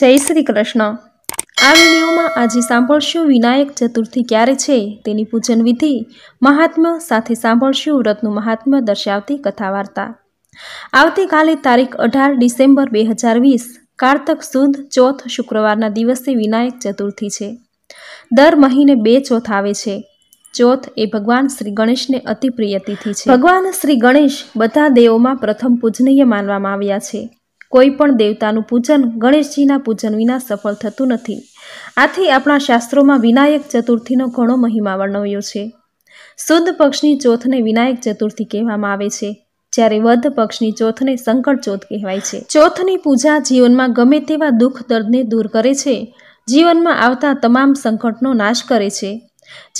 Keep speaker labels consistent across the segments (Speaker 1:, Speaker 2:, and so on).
Speaker 1: જય શ્રી કૃષ્ણ આ વિડીયોમાં આજે સાંભળશું વિનાયક ચતુર્થી ક્યારે છે તેની પૂજન વિધિ મહાત્મ્ય સાથે સાંભળશું વ્રતનું મહાત્મ્ય દર્શાવતી કથા વાર્તા આવતીકાલે તારીખ અઢાર ડિસેમ્બર બે હજાર વીસ કારતક સુદ ચોથ શુક્રવારના દિવસે વિનાયક ચતુર્થી છે દર મહિને બે ચોથ આવે છે ચોથ એ ભગવાન શ્રી ગણેશને અતિ પ્રિય તિથિ છે ભગવાન શ્રી ગણેશ બધા દેવોમાં પ્રથમ પૂજનીય માનવામાં આવ્યા છે કોઈ પણ દેવતાનું પૂજન ગણેશજીના પૂજન વિના સફળ થતું નથી આથી આપણા શાસ્ત્રોમાં વિનાયક ચતુર્થીનો ઘણો મહિમા વર્ણવ્યો છે શુદ્ધ પક્ષની ચોથને વિનાયક ચતુર્થી કહેવામાં આવે છે જ્યારે વધ પક્ષની ચોથને સંકટ ચોથ કહેવાય છે ચોથની પૂજા જીવનમાં ગમે તેવા દુઃખ દર્દને દૂર કરે છે જીવનમાં આવતા તમામ સંકટનો નાશ કરે છે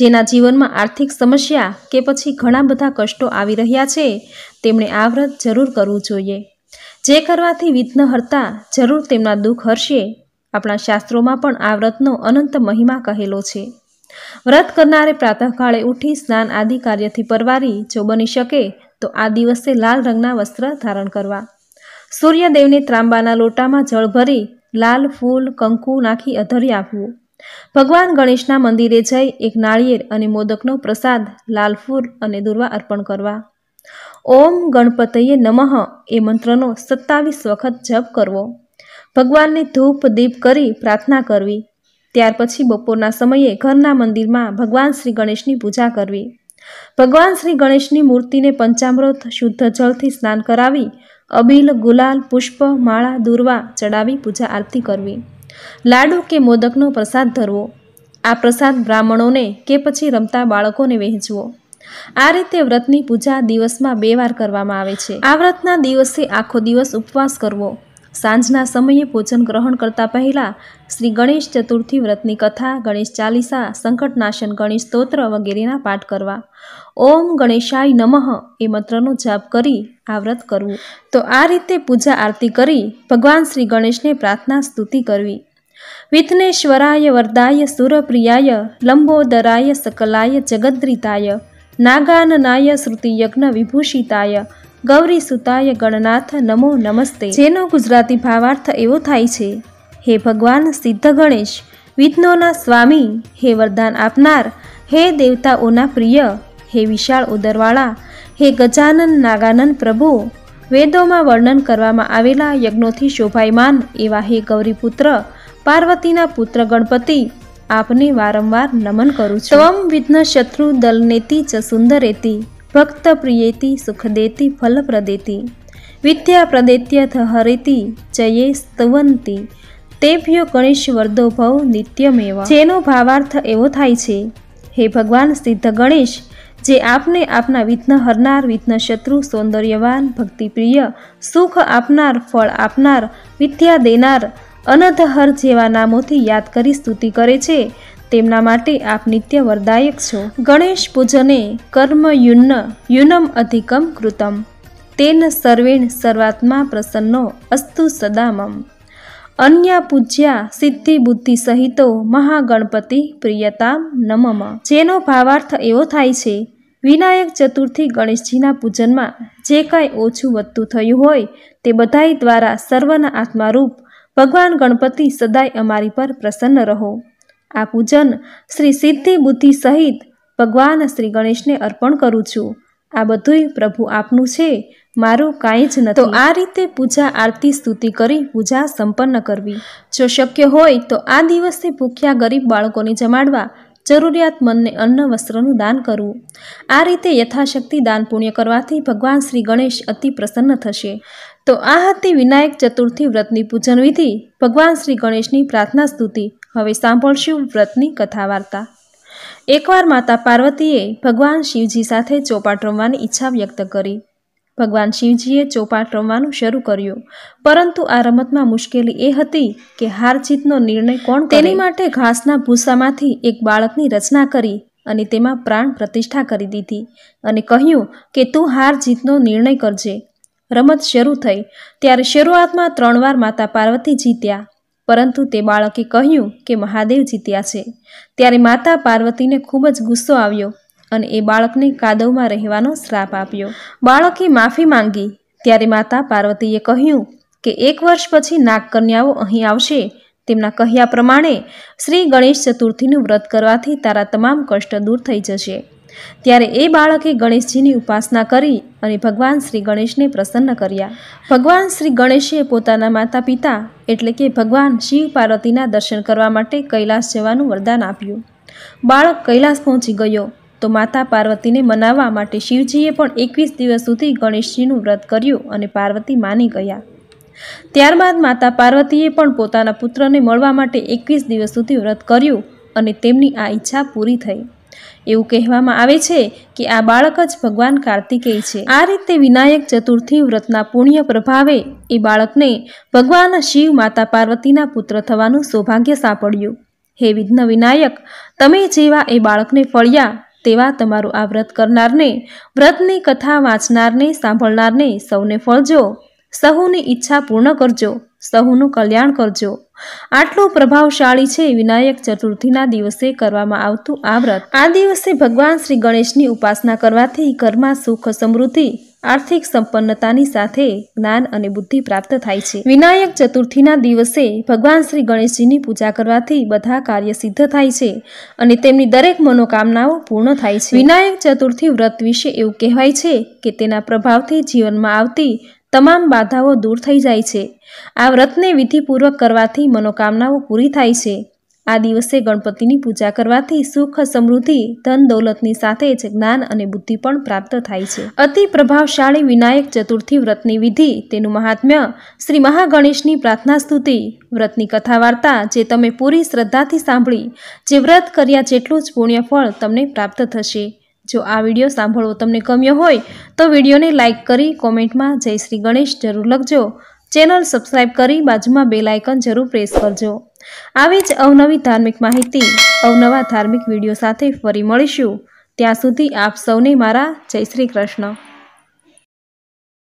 Speaker 1: જેના જીવનમાં આર્થિક સમસ્યા કે પછી ઘણા બધા કષ્ટો આવી રહ્યા છે તેમણે આ વ્રત જરૂર કરવું જોઈએ જે કરવાથી વિઘ્ન હરતા જરૂર તેમના દુઃખ હરશે આપણા શાસ્ત્રોમાં પણ આ વ્રતનો અનંત મહિમા કહેલો છે વ્રત કરનારે પ્રાતઃકાળે ઉઠી સ્નાન આદિ કાર્યથી પરવારી જો બની શકે તો આ દિવસે લાલ રંગના વસ્ત્ર ધારણ કરવા સૂર્યદેવને ત્રાંબાના લોટામાં જળ ભરી લાલ ફૂલ કંકુ નાખી અધરી આપવું ભગવાન ગણેશના મંદિરે જઈ એક નાળિયેર અને મોદકનો પ્રસાદ લાલ ફૂલ અને દુર્વા અર્પણ કરવા ઓમ ગણપતયે નમઃ એ મંત્રનો સત્તાવીસ વખત જપ કરવો ભગવાનને ધૂપ દીપ કરી પ્રાર્થના કરવી ત્યાર પછી બપોરના સમયે ઘરના મંદિરમાં ભગવાન શ્રી ગણેશની પૂજા કરવી ભગવાન શ્રી ગણેશની મૂર્તિને પંચામૃત શુદ્ધ જળથી સ્નાન કરાવી અબીલ ગુલાલ પુષ્પ માળા દૂર્વા ચડાવી પૂજા આરતી કરવી લાડુ કે મોદકનો પ્રસાદ ધરવો આ પ્રસાદ બ્રાહ્મણોને કે પછી રમતા બાળકોને વહેંચવો આ રીતે વ્રતની પૂજા દિવસમાં બે વાર કરવામાં આવે છે આ વ્રતના દિવસે આખો દિવસ ઉપવાસ કરવો સાંજના સમયે ભોજન ગ્રહણ કરતા પહેલાં શ્રી ગણેશ ચતુર્થી વ્રતની કથા ગણેશ ચાલીસા સંકટનાશન ગણેશ સ્તોત્ર વગેરેના પાઠ કરવા ઓમ ગણેશાય નમઃ એ મંત્રનો જાપ કરી આ વ્રત કરવું તો આ રીતે પૂજા આરતી કરી ભગવાન શ્રી ગણેશને પ્રાર્થના સ્તુતિ કરવી વિઘ્નેશ્વરાય વરદાય સુરપ્રિયાય લંબોદરાય સકલાય જગદ્રિતાય નાગાનનાય શ્રુતિ યજ્ઞ વિભૂષિતાય ગૌરી સુતાય ગણનાથ નમો નમસ્તે જેનો ગુજરાતી ભાવાર્થ એવો થાય છે હે ભગવાન સિદ્ધ ગણેશ વિઘ્નોના સ્વામી હે વરદાન આપનાર હે દેવતાઓના પ્રિય હે વિશાળ ઉદરવાળા હે ગજાનન નાગાનન પ્રભુ વેદોમાં વર્ણન કરવામાં આવેલા યજ્ઞોથી શોભાયમાન એવા હે ગૌરીપુત્ર પાર્વતીના પુત્ર ગણપતિ આપને વારંવાર નમન કરું છું ત્વમ વિઘ્ન શત્રુ દલનેતી ચ સુંદરેતી ભક્ત પ્રિયેતી સુખદેતી ફલપ્રદેતી વિદ્યા પ્રદેત્યથ હરેતી જયે સ્તવંતી તેભ્યો ગણેશ વર્દો ભવ નિત્યમેવ જેનો ભાવાર્થ એવો થાય છે હે ભગવાન સિદ્ધ ગણેશ જે આપને આપના વિઘ્ન હરનાર વિઘ્ન શત્રુ સૌંદર્યવાન ભક્તિપ્રિય સુખ આપનાર ફળ આપનાર વિદ્યા દેનાર અનથહર જેવા નામોથી યાદ કરી સ્તુતિ કરે છે તેમના માટે આપ નિત્ય વરદાયક છો ગણેશ પૂજને કર્મ યુન્ન યુનમ અધિકમ કૃતમ તેન સર્વેણ સર્વાત્મા પ્રસન્નો અસ્તુ સદામમ અન્ય પૂજ્યા સિદ્ધિ બુદ્ધિ સહિતો મહાગણપતિ પ્રિયતામ નમમ જેનો ભાવાર્થ એવો થાય છે વિનાયક ચતુર્થી ગણેશજીના પૂજનમાં જે કાંઈ ઓછું વધતું થયું હોય તે બધાય દ્વારા સર્વના આત્મારૂપ ભગવાન ગણપતિ સદાય અમારી પર પ્રસન્ન રહો આ પૂજન શ્રી સિદ્ધિ બુદ્ધિ સહિત ભગવાન શ્રી ગણેશને અર્પણ કરું છું આ બધુંય પ્રભુ આપનું છે મારું કાંઈ જ નથી તો આ રીતે પૂજા આરતી સ્તુતિ કરી પૂજા સંપન્ન કરવી જો શક્ય હોય તો આ દિવસે ભૂખ્યા ગરીબ બાળકોને જમાડવા જરૂરિયાતમંદને અન્ન વસ્ત્રનું દાન કરવું આ રીતે યથાશક્તિ દાન પુણ્ય કરવાથી ભગવાન શ્રી ગણેશ અતિ પ્રસન્ન થશે તો આ હતી વિનાયક ચતુર્થી વ્રતની પૂજન વિધિ ભગવાન શ્રી ગણેશની પ્રાર્થના સ્તુતિ હવે સાંભળશું વ્રતની કથા વાર્તા એકવાર માતા પાર્વતીએ ભગવાન શિવજી સાથે ચોપાટ રમવાની ઈચ્છા વ્યક્ત કરી ભગવાન શિવજીએ ચોપાટ રમવાનું શરૂ કર્યું પરંતુ આ રમતમાં મુશ્કેલી એ હતી કે હાર જીતનો નિર્ણય કોણ તેની માટે ઘાસના ભૂસામાંથી એક બાળકની રચના કરી અને તેમાં પ્રાણ પ્રતિષ્ઠા કરી દીધી અને કહ્યું કે તું હાર જીતનો નિર્ણય કરજે રમત શરૂ થઈ ત્યારે શરૂઆતમાં ત્રણ વાર માતા પાર્વતી જીત્યા પરંતુ તે બાળકે કહ્યું કે મહાદેવ જીત્યા છે ત્યારે માતા પાર્વતીને ખૂબ જ ગુસ્સો આવ્યો અને એ બાળકને કાદવમાં રહેવાનો શ્રાપ આપ્યો બાળકે માફી માંગી ત્યારે માતા પાર્વતીએ કહ્યું કે એક વર્ષ પછી નાગકન્યાઓ અહીં આવશે તેમના કહ્યા પ્રમાણે શ્રી ગણેશ ચતુર્થીનું વ્રત કરવાથી તારા તમામ કષ્ટ દૂર થઈ જશે ત્યારે એ બાળકે ગણેશજીની ઉપાસના કરી અને ભગવાન શ્રી ગણેશને પ્રસન્ન કર્યા ભગવાન શ્રી ગણેશે પોતાના માતા પિતા એટલે કે ભગવાન શિવ પાર્વતીના દર્શન કરવા માટે કૈલાસ જવાનું વરદાન આપ્યું બાળક કૈલાસ પહોંચી ગયો તો માતા પાર્વતીને મનાવવા માટે શિવજીએ પણ એકવીસ દિવસ સુધી ગણેશજીનું વ્રત કર્યું અને પાર્વતી માની ગયા ત્યારબાદ માતા પાર્વતીએ પણ પોતાના પુત્રને મળવા માટે એકવીસ દિવસ સુધી વ્રત કર્યું અને તેમની આ ઈચ્છા પૂરી થઈ એવું કહેવામાં આવે છે કે આ બાળક જ ભગવાન કાર્તિકેય છે આ રીતે વિનાયક ચતુર્થી વ્રતના પુણ્ય પ્રભાવે એ બાળકને ભગવાન શિવ માતા પાર્વતીના પુત્ર થવાનું સૌભાગ્ય સાંપડ્યું હે વિઘ્ન વિનાયક તમે જેવા એ બાળકને ફળ્યા તેવા તમારું આ વ્રત કરનારને વ્રતની કથા વાંચનારને સાંભળનારને સૌને ફળજો સહુની ઈચ્છા પૂર્ણ કરજો સહુનું કલ્યાણ કરજો આટલું પ્રભાવશાળી છે વિનાયક ચતુર્થીના દિવસે કરવામાં આવતું આ વ્રત આ દિવસે ભગવાન શ્રી ગણેશની ઉપાસના કરવાથી ઘરમાં સુખ સમૃદ્ધિ આર્થિક સંપન્નતાની સાથે જ્ઞાન અને બુદ્ધિ પ્રાપ્ત થાય છે વિનાયક ચતુર્થીના દિવસે ભગવાન શ્રી ગણેશજીની પૂજા કરવાથી બધા કાર્ય સિદ્ધ થાય છે અને તેમની દરેક મનોકામનાઓ પૂર્ણ થાય છે વિનાયક ચતુર્થી વ્રત વિશે એવું કહેવાય છે કે તેના પ્રભાવથી જીવનમાં આવતી તમામ બાધાઓ દૂર થઈ જાય છે આ વ્રતને વિધિપૂર્વક કરવાથી મનોકામનાઓ પૂરી થાય છે આ દિવસે ગણપતિની પૂજા કરવાથી સુખ સમૃદ્ધિ ધન દૌલતની સાથે જ જ્ઞાન અને બુદ્ધિ પણ પ્રાપ્ત થાય છે અતિ પ્રભાવશાળી વિનાયક ચતુર્થી વ્રતની વિધિ તેનું મહાત્મ્ય શ્રી મહાગણેશની પ્રાર્થના સ્તુતિ વ્રતની કથા વાર્તા જે તમે પૂરી શ્રદ્ધાથી સાંભળી જે વ્રત કર્યા જેટલું જ પુણ્યફળ તમને પ્રાપ્ત થશે જો આ વિડીયો સાંભળવો તમને ગમ્યો હોય તો વિડીયોને લાઇક કરી કોમેન્ટમાં જય શ્રી ગણેશ જરૂર લખજો ચેનલ સબસ્ક્રાઈબ કરી બાજુમાં બેલાયકન જરૂર પ્રેસ કરજો આવી જ અવનવી ધાર્મિક માહિતી અવનવા ધાર્મિક વિડીયો સાથે ફરી મળીશું ત્યાં સુધી આપ સૌને મારા જય શ્રી કૃષ્ણ